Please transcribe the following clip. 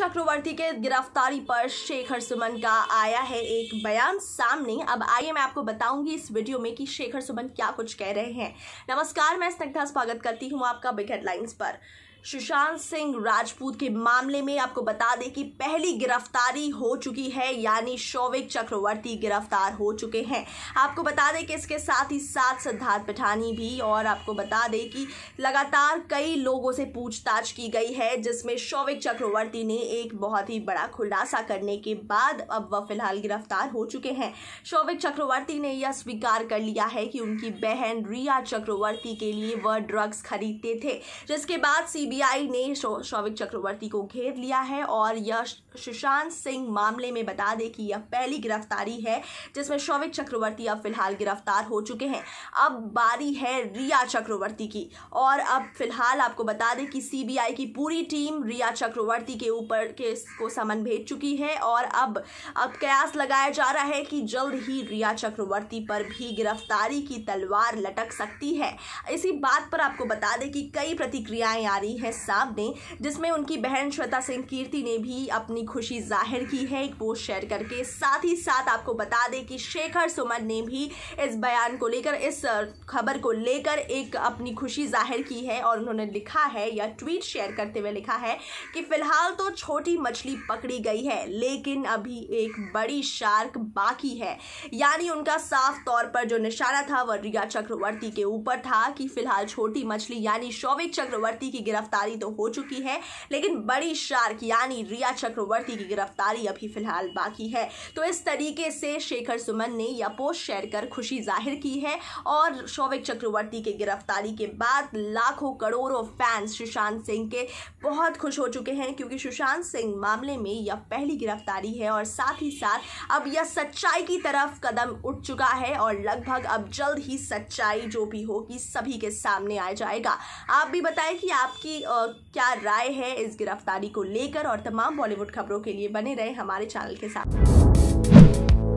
चक्रवर्ती के गिरफ्तारी पर शेखर सुमन का आया है एक बयान सामने अब आइए मैं आपको बताऊंगी इस वीडियो में कि शेखर सुमन क्या कुछ कह रहे हैं नमस्कार मैं स्निग्धा स्वागत करती हूं आपका बिग हेडलाइंस पर सुशांत सिंह राजपूत के मामले में आपको बता दें कि पहली गिरफ्तारी हो चुकी है यानी शौविक चक्रवर्ती गिरफ्तार हो चुके हैं आपको बता दें कि इसके साथ ही साथ सिद्धार्थ पठानी भी और आपको बता दें कि लगातार कई लोगों से पूछताछ की गई है जिसमें शौविक चक्रवर्ती ने एक बहुत ही बड़ा खुलासा करने के बाद अब वह फिलहाल गिरफ्तार हो चुके हैं शौविक चक्रवर्ती ने यह स्वीकार कर लिया है कि उनकी बहन रिया चक्रवर्ती के लिए वह ड्रग्स खरीदते थे जिसके बाद सी सीबीआई ने शौविक चक्रवर्ती को घेर लिया है और यह सुशांत सिंह मामले में बता दें कि यह पहली गिरफ्तारी है जिसमें शौविक चक्रवर्ती अब फिलहाल गिरफ्तार हो चुके हैं अब बारी है रिया चक्रवर्ती की और अब फिलहाल आपको बता दें कि सीबीआई की पूरी टीम रिया चक्रवर्ती के ऊपर केस को समन भेज चुकी है और अब अब कयास लगाया जा रहा है कि जल्द ही रिया चक्रवर्ती पर भी गिरफ्तारी की तलवार लटक सकती है इसी बात पर आपको बता दें कि कई प्रतिक्रियाएं आ रही है सामने जिसमें उनकी बहन श्वेता सिंह कीर्ति ने भी अपनी खुशी जाहिर की है एक पोस्ट शेयर करके साथ ही साथ आपको बता दें कि शेखर सुमन ने भी इस बयान को लेकर इस खबर को लेकर एक अपनी खुशी जाहिर की है और उन्होंने लिखा है या ट्वीट शेयर करते हुए लिखा है कि फिलहाल तो छोटी मछली पकड़ी गई है लेकिन अभी एक बड़ी शार्क बाकी है यानी उनका साफ तौर पर जो निशाना था वह रिया चक्रवर्ती के ऊपर था कि फिलहाल छोटी मछली यानी शौविक चक्रवर्ती की गिरफ्त गिरफ्तारी तो हो चुकी है लेकिन बड़ी शार्क यानी रिया चक्रवर्ती की गिरफ्तारी अभी फिलहाल बाकी है तो इस तरीके से शेखर सुमन ने यह पोस्ट शेयर कर खुशी जाहिर की है और शौविक चक्रवर्ती की गिरफ्तारी के बाद लाखों करोड़ों फैंस सुशांत सिंह के बहुत खुश हो चुके हैं क्योंकि सुशांत सिंह मामले में यह पहली गिरफ्तारी है और साथ ही साथ अब यह सच्चाई की तरफ कदम उठ चुका है और लगभग अब जल्द ही सच्चाई जो भी होगी सभी के सामने आ जाएगा आप भी बताएं कि आपकी की क्या राय है इस गिरफ्तारी को लेकर और तमाम बॉलीवुड खबरों के लिए बने रहे हमारे चैनल के साथ